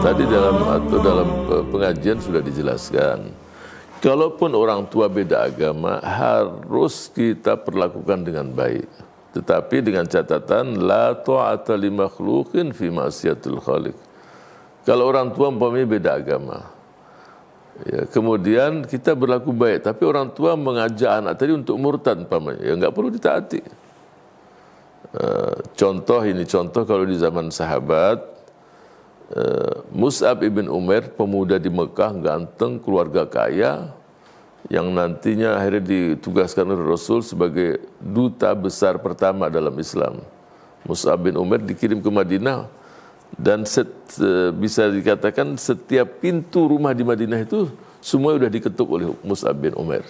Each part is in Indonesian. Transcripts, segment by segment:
Tadi dalam atau dalam e, pengajian sudah dijelaskan. Kalaupun orang tua beda agama harus kita perlakukan dengan baik. Tetapi dengan catatan la ta'ata li makhluqin fi ma'siyatil khaliq. Kalau orang tua umpamanya beda agama. Ya, kemudian kita berlaku baik, tapi orang tua mengajak anak tadi untuk murtad umpamanya, ya nggak perlu ditaati. Uh, contoh ini contoh kalau di zaman sahabat e, Mus'ab ibn Umar pemuda di Mekah, ganteng, keluarga kaya, yang nantinya akhirnya ditugaskan oleh Rasul sebagai duta besar pertama dalam Islam. Mus'ab bin Umar dikirim ke Madinah dan set, e, bisa dikatakan setiap pintu rumah di Madinah itu semua sudah diketuk oleh Mus'ab bin Umar.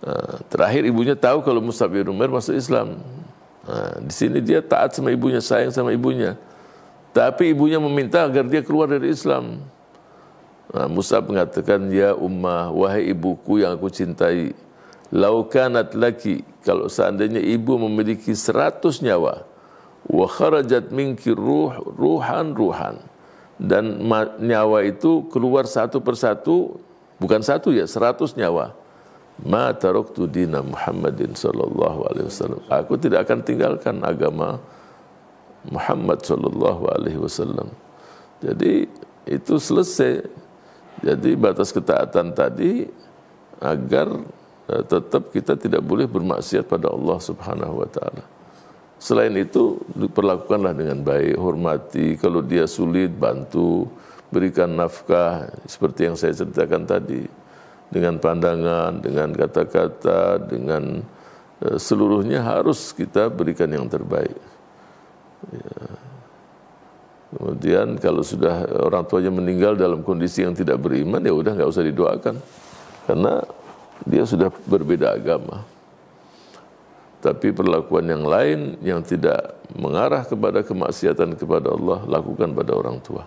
E, terakhir ibunya tahu kalau Mus'ab bin Umar masuk Islam. E, di sini dia taat sama ibunya, sayang sama ibunya. Tapi ibunya meminta agar dia keluar dari Islam. Nah, Musa mengatakan, Ya ummah, wahai ibuku yang aku cintai, laukanat laki, kalau seandainya ibu memiliki seratus nyawa, wa kharajat minki ruh, ruhan ruhan. Dan nyawa itu keluar satu persatu, bukan satu ya, seratus nyawa. Ma taroktu dina Muhammadin sallallahu alaihi wasallam. Aku tidak akan tinggalkan agama Muhammad Shallallahu Alaihi Wasallam. Jadi itu selesai. Jadi batas ketaatan tadi agar eh, tetap kita tidak boleh bermaksiat pada Allah Subhanahu Wa Taala. Selain itu diperlakukanlah dengan baik, hormati. Kalau dia sulit bantu, berikan nafkah seperti yang saya ceritakan tadi dengan pandangan, dengan kata-kata, dengan e, seluruhnya harus kita berikan yang terbaik. Ya. Kemudian kalau sudah orang tuanya meninggal dalam kondisi yang tidak beriman ya udah nggak usah didoakan karena dia sudah berbeda agama. Tapi perlakuan yang lain yang tidak mengarah kepada kemaksiatan kepada Allah lakukan pada orang tua.